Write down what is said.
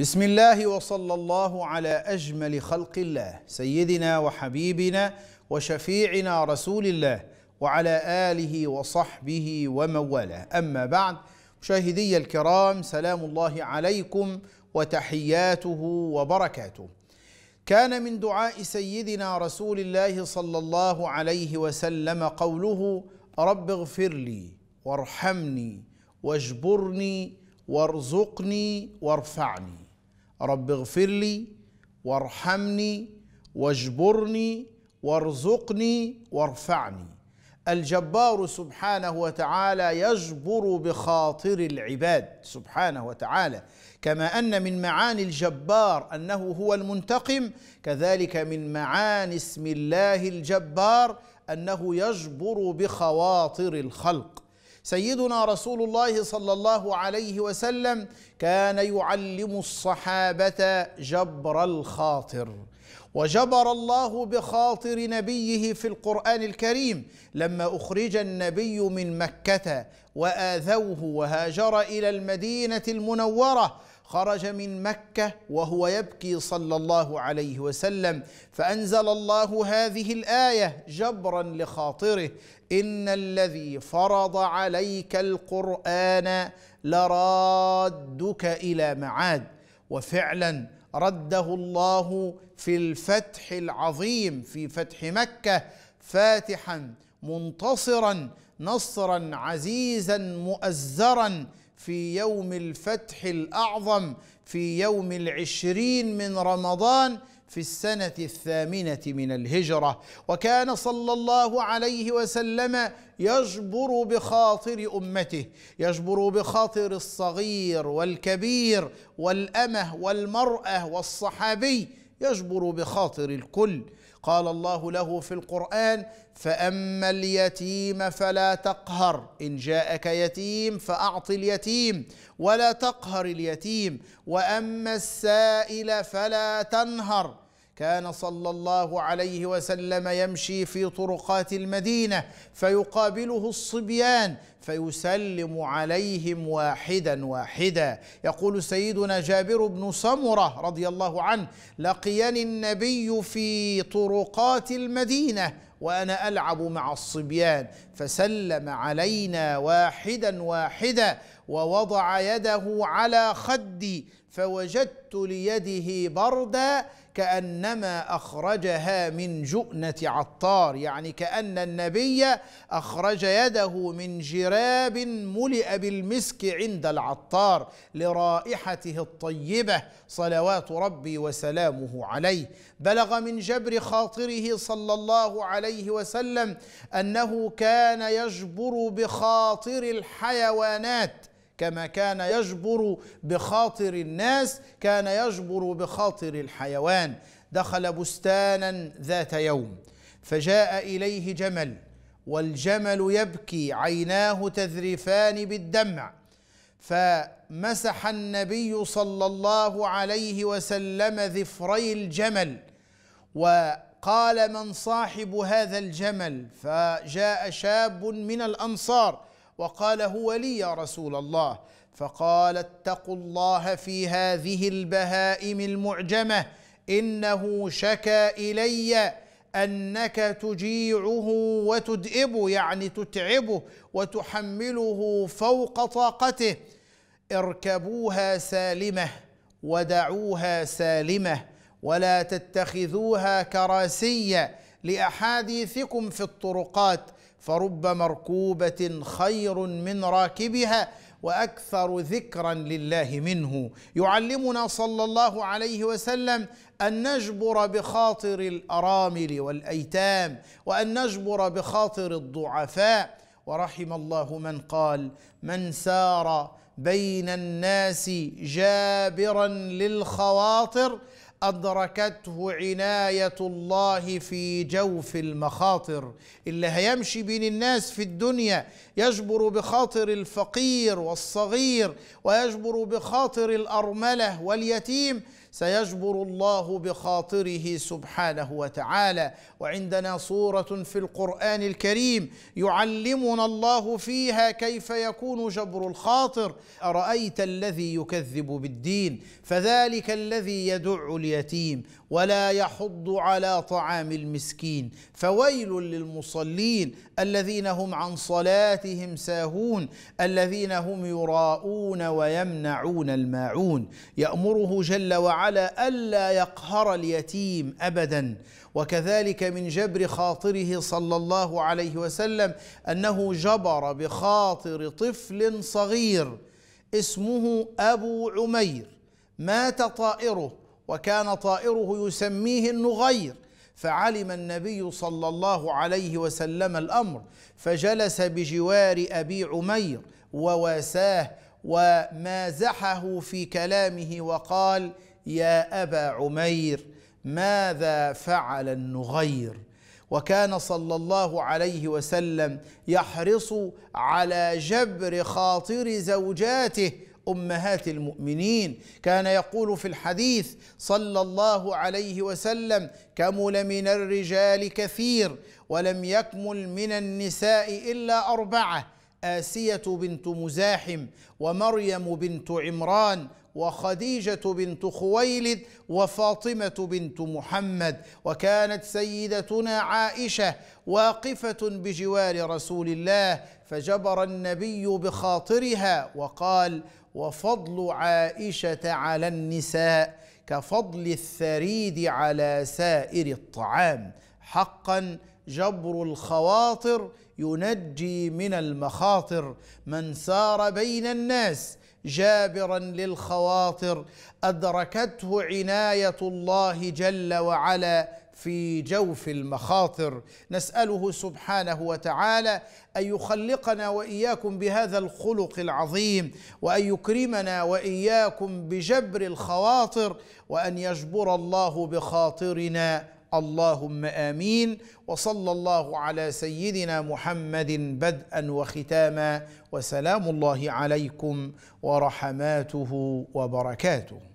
بسم الله وصلى الله على اجمل خلق الله سيدنا وحبيبنا وشفيعنا رسول الله وعلى اله وصحبه ومن والاه اما بعد مشاهدي الكرام سلام الله عليكم وتحياته وبركاته كان من دعاء سيدنا رسول الله صلى الله عليه وسلم قوله رب اغفر لي وارحمني واجبرني وارزقني وارفعني رب اغفر لي وارحمني واجبرني وارزقني وارفعني الجبار سبحانه وتعالى يجبر بخاطر العباد سبحانه وتعالى كما ان من معاني الجبار انه هو المنتقم كذلك من معاني اسم الله الجبار انه يجبر بخواطر الخلق سيدنا رسول الله صلى الله عليه وسلم كان يعلم الصحابه جبر الخاطر وجبر الله بخاطر نبيه في القران الكريم لما اخرج النبي من مكه واذوه وهاجر الى المدينه المنوره خرج من مكة وهو يبكي صلى الله عليه وسلم فأنزل الله هذه الآية جبرا لخاطره إن الذي فرض عليك القرآن لرادك إلى معاد وفعلا رده الله في الفتح العظيم في فتح مكة فاتحا منتصرا نصرا عزيزا مؤزرا في يوم الفتح الأعظم في يوم العشرين من رمضان في السنة الثامنة من الهجرة وكان صلى الله عليه وسلم يجبر بخاطر أمته يجبر بخاطر الصغير والكبير والأمه والمرأة والصحابي يجبر بخاطر الكل قال الله له في القران فاما اليتيم فلا تقهر ان جاءك يتيم فاعط اليتيم ولا تقهر اليتيم واما السائل فلا تنهر كان صلى الله عليه وسلم يمشي في طرقات المدينه فيقابله الصبيان فيسلم عليهم واحدا واحدا يقول سيدنا جابر بن سمره رضي الله عنه لقيني النبي في طرقات المدينه وانا العب مع الصبيان فسلم علينا واحدا واحدا ووضع يده على خدي فوجدت ليده بردا كانما اخرجها من جؤنه عطار يعني كان النبي اخرج يده من جراب ملئ بالمسك عند العطار لرائحته الطيبه صلوات ربي وسلامه عليه بلغ من جبر خاطره صلى الله عليه وسلم انه كان يجبر بخاطر الحيوانات كما كان يجبر بخاطر الناس كان يجبر بخاطر الحيوان دخل بستانا ذات يوم فجاء اليه جمل والجمل يبكي عيناه تذرفان بالدمع فمسح النبي صلى الله عليه وسلم ذفري الجمل وقال من صاحب هذا الجمل فجاء شاب من الانصار وقال هو لي يا رسول الله فقال اتقوا الله في هذه البهائم المعجمه انه شكى الي انك تجيعه وتدئبه يعني تتعبه وتحمله فوق طاقته اركبوها سالمه ودعوها سالمه ولا تتخذوها كراسي لاحاديثكم في الطرقات فرب مركوبه خير من راكبها واكثر ذكرا لله منه يعلمنا صلى الله عليه وسلم ان نجبر بخاطر الارامل والايتام وان نجبر بخاطر الضعفاء ورحم الله من قال من سار بين الناس جابرا للخواطر أدركته عناية الله في جوف المخاطر اللي هيمشي بين الناس في الدنيا يجبر بخاطر الفقير والصغير ويجبر بخاطر الأرملة واليتيم سيجبر الله بخاطره سبحانه وتعالى وعندنا صوره في القران الكريم يعلمنا الله فيها كيف يكون جبر الخاطر ارايت الذي يكذب بالدين فذلك الذي يدع اليتيم ولا يحض على طعام المسكين فويل للمصلين الذين هم عن صلاتهم ساهون الذين هم يراءون ويمنعون الماعون يامره جل وعلا على الا يقهر اليتيم ابدا وكذلك من جبر خاطره صلى الله عليه وسلم انه جبر بخاطر طفل صغير اسمه ابو عمير مات طائره وكان طائره يسميه النغير فعلم النبي صلى الله عليه وسلم الامر فجلس بجوار ابي عمير وواساه ومازحه في كلامه وقال يا ابا عمير ماذا فعل النغير وكان صلى الله عليه وسلم يحرص على جبر خاطر زوجاته امهات المؤمنين كان يقول في الحديث صلى الله عليه وسلم كمل من الرجال كثير ولم يكمل من النساء الا اربعه آسية بنت مزاحم ومريم بنت عمران وخديجة بنت خويلد وفاطمة بنت محمد وكانت سيدتنا عائشة واقفة بجوار رسول الله فجبر النبي بخاطرها وقال وفضل عائشة على النساء كفضل الثريد على سائر الطعام حقا جبر الخواطر ينجي من المخاطر من سار بين الناس جابرا للخواطر ادركته عنايه الله جل وعلا في جوف المخاطر نساله سبحانه وتعالى ان يخلقنا واياكم بهذا الخلق العظيم وان يكرمنا واياكم بجبر الخواطر وان يجبر الله بخاطرنا اللهم امين وصلى الله على سيدنا محمد بدءا وختاما وسلام الله عليكم ورحماته وبركاته